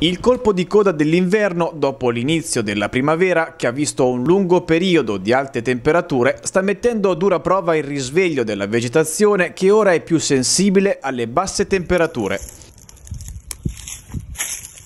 Il colpo di coda dell'inverno dopo l'inizio della primavera, che ha visto un lungo periodo di alte temperature, sta mettendo a dura prova il risveglio della vegetazione che ora è più sensibile alle basse temperature.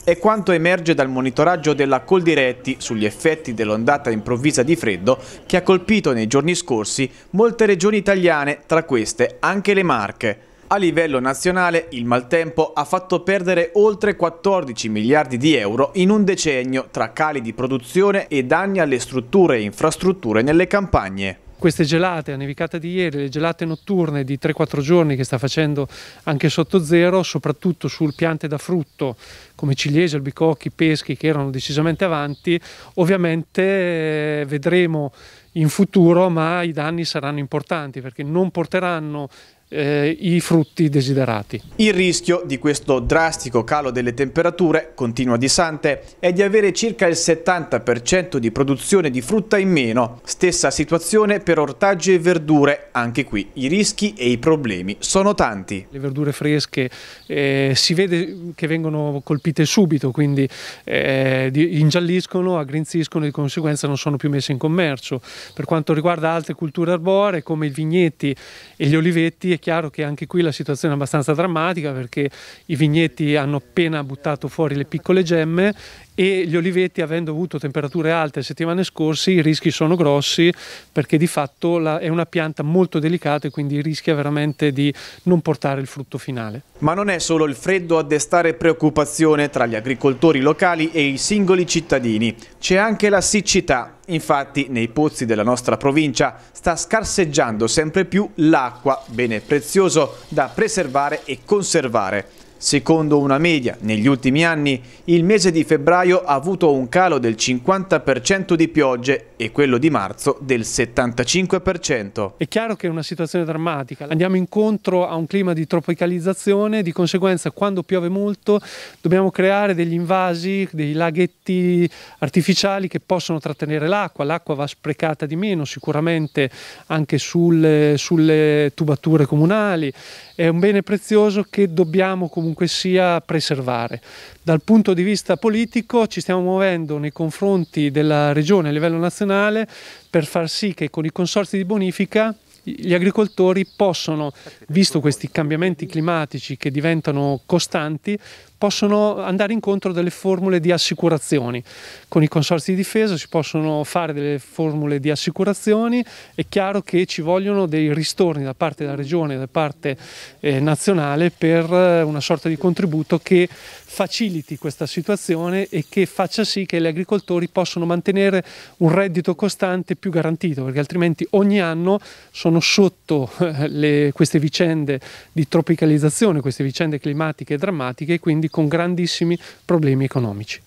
È quanto emerge dal monitoraggio della Coldiretti sugli effetti dell'ondata improvvisa di freddo che ha colpito nei giorni scorsi molte regioni italiane, tra queste anche le Marche. A livello nazionale il maltempo ha fatto perdere oltre 14 miliardi di euro in un decennio tra cali di produzione e danni alle strutture e infrastrutture nelle campagne queste gelate, la nevicata di ieri, le gelate notturne di 3-4 giorni che sta facendo anche sotto zero, soprattutto sul piante da frutto come ciliegie, albicocchi, peschi che erano decisamente avanti, ovviamente eh, vedremo in futuro, ma i danni saranno importanti perché non porteranno eh, i frutti desiderati. Il rischio di questo drastico calo delle temperature, continua Di Sante, è di avere circa il 70% di produzione di frutta in meno. Stessa situazione per ortaggi e verdure, anche qui i rischi e i problemi sono tanti. Le verdure fresche eh, si vede che vengono colpite subito, quindi eh, ingialliscono, aggrinziscono e di conseguenza non sono più messe in commercio. Per quanto riguarda altre culture arboree come i vigneti e gli olivetti è chiaro che anche qui la situazione è abbastanza drammatica perché i vigneti hanno appena buttato fuori le piccole gemme e gli oliveti avendo avuto temperature alte le settimane scorse i rischi sono grossi perché di fatto la, è una pianta molto delicata e quindi rischia veramente di non portare il frutto finale. Ma non è solo il freddo a destare preoccupazione tra gli agricoltori locali e i singoli cittadini, c'è anche la siccità. Infatti nei pozzi della nostra provincia sta scarseggiando sempre più l'acqua, bene prezioso da preservare e conservare. Secondo una media, negli ultimi anni il mese di febbraio ha avuto un calo del 50% di piogge e quello di marzo del 75%. È chiaro che è una situazione drammatica, andiamo incontro a un clima di tropicalizzazione, di conseguenza quando piove molto dobbiamo creare degli invasi, dei laghetti artificiali che possono trattenere l'acqua, l'acqua va sprecata di meno sicuramente anche sulle, sulle tubature comunali, è un bene prezioso che dobbiamo comunque comunque sia preservare. Dal punto di vista politico ci stiamo muovendo nei confronti della regione a livello nazionale per far sì che con i consorzi di bonifica gli agricoltori possono, visto questi cambiamenti climatici che diventano costanti, possono andare incontro a delle formule di assicurazioni. Con i consorzi di difesa si possono fare delle formule di assicurazioni, è chiaro che ci vogliono dei ristorni da parte della regione da parte eh, nazionale per eh, una sorta di contributo che faciliti questa situazione e che faccia sì che gli agricoltori possano mantenere un reddito costante più garantito, perché altrimenti ogni anno sono sono sotto eh, le, queste vicende di tropicalizzazione, queste vicende climatiche drammatiche e quindi con grandissimi problemi economici.